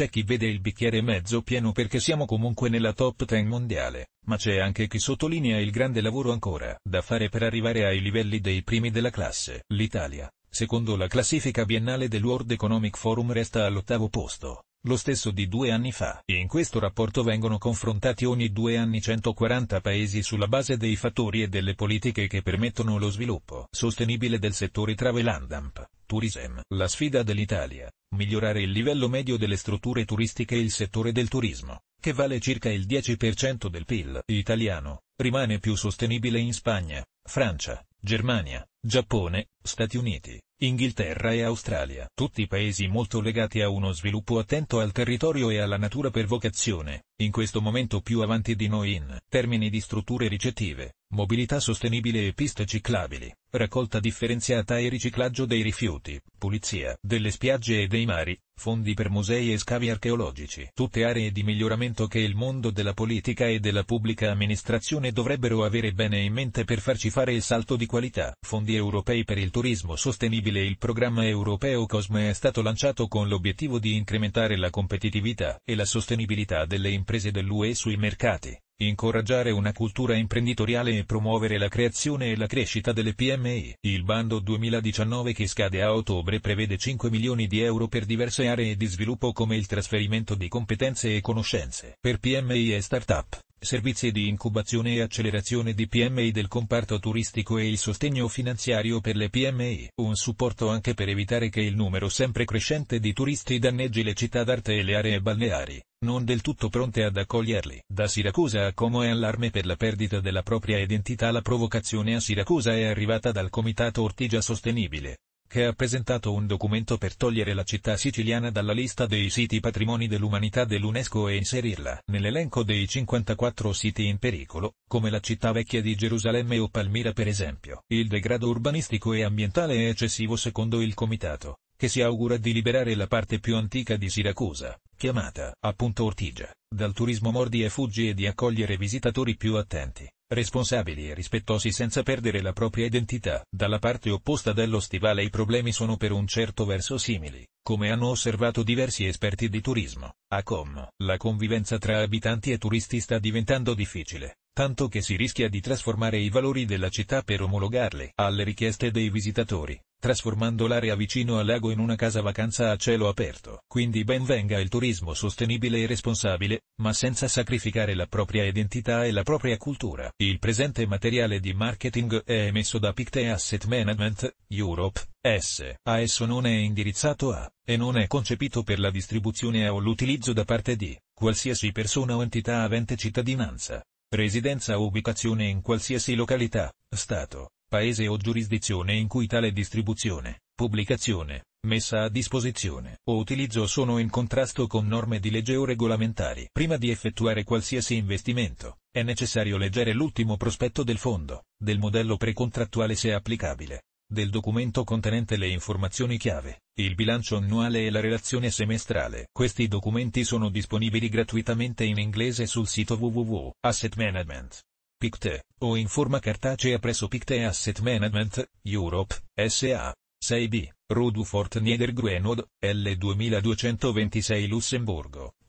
C'è chi vede il bicchiere mezzo pieno perché siamo comunque nella top 10 mondiale, ma c'è anche chi sottolinea il grande lavoro ancora da fare per arrivare ai livelli dei primi della classe. L'Italia, secondo la classifica biennale del World Economic Forum resta all'ottavo posto, lo stesso di due anni fa. In questo rapporto vengono confrontati ogni due anni 140 paesi sulla base dei fattori e delle politiche che permettono lo sviluppo sostenibile del settore travel and tourism. La sfida dell'Italia, migliorare il livello medio delle strutture turistiche e il settore del turismo, che vale circa il 10% del PIL italiano, rimane più sostenibile in Spagna, Francia, Germania, Giappone, Stati Uniti, Inghilterra e Australia, tutti paesi molto legati a uno sviluppo attento al territorio e alla natura per vocazione, in questo momento più avanti di noi in termini di strutture ricettive, mobilità sostenibile e piste ciclabili, raccolta differenziata e riciclaggio dei rifiuti, pulizia delle spiagge e dei mari, fondi per musei e scavi archeologici, tutte aree di miglioramento che il mondo della politica e della pubblica amministrazione dovrebbero avere bene in mente per farci fare il salto di qualità, fondi europei per il turismo sostenibile sostenibile il programma europeo COSME è stato lanciato con l'obiettivo di incrementare la competitività e la sostenibilità delle imprese dell'UE sui mercati, incoraggiare una cultura imprenditoriale e promuovere la creazione e la crescita delle PMI. Il bando 2019 che scade a ottobre prevede 5 milioni di euro per diverse aree di sviluppo come il trasferimento di competenze e conoscenze per PMI e start-up servizi di incubazione e accelerazione di PMI del comparto turistico e il sostegno finanziario per le PMI, un supporto anche per evitare che il numero sempre crescente di turisti danneggi le città d'arte e le aree balneari, non del tutto pronte ad accoglierli. Da Siracusa a Como è allarme per la perdita della propria identità. La provocazione a Siracusa è arrivata dal Comitato Ortigia Sostenibile, che ha presentato un documento per togliere la città siciliana dalla lista dei siti patrimoni dell'umanità dell'UNESCO e inserirla nell'elenco dei 54 siti in pericolo, come la città vecchia di Gerusalemme o Palmira per esempio. Il degrado urbanistico e ambientale è eccessivo secondo il comitato, che si augura di liberare la parte più antica di Siracusa, chiamata appunto Ortigia, dal turismo mordi e fuggi e di accogliere visitatori più attenti responsabili e rispettosi senza perdere la propria identità. Dalla parte opposta dello stivale i problemi sono per un certo verso simili, come hanno osservato diversi esperti di turismo. A Como, la convivenza tra abitanti e turisti sta diventando difficile, tanto che si rischia di trasformare i valori della città per omologarli alle richieste dei visitatori trasformando l'area vicino al lago in una casa vacanza a cielo aperto. Quindi ben venga il turismo sostenibile e responsabile, ma senza sacrificare la propria identità e la propria cultura. Il presente materiale di marketing è emesso da Picte Asset Management, Europe, S. A esso non è indirizzato a, e non è concepito per la distribuzione o l'utilizzo da parte di, qualsiasi persona o entità avente cittadinanza, residenza o ubicazione in qualsiasi località, Stato, paese o giurisdizione in cui tale distribuzione, pubblicazione, messa a disposizione o utilizzo sono in contrasto con norme di legge o regolamentari. Prima di effettuare qualsiasi investimento, è necessario leggere l'ultimo prospetto del fondo, del modello precontrattuale se applicabile, del documento contenente le informazioni chiave, il bilancio annuale e la relazione semestrale. Questi documenti sono disponibili gratuitamente in inglese sul sito www.assetmanagement. PICTE, o in forma cartacea presso PICTE Asset Management, Europe, SA. 6B, Rue du Fort Niederguenod, L2226 Lussemburgo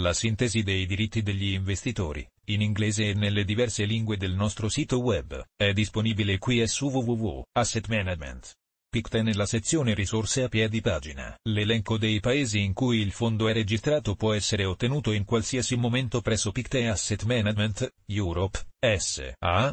la sintesi dei diritti degli investitori, in inglese e nelle diverse lingue del nostro sito web, è disponibile qui su www.assetmanagement. nella sezione risorse a piedi pagina. L'elenco dei paesi in cui il fondo è registrato può essere ottenuto in qualsiasi momento presso Picte Asset Management, Europe, S.A.,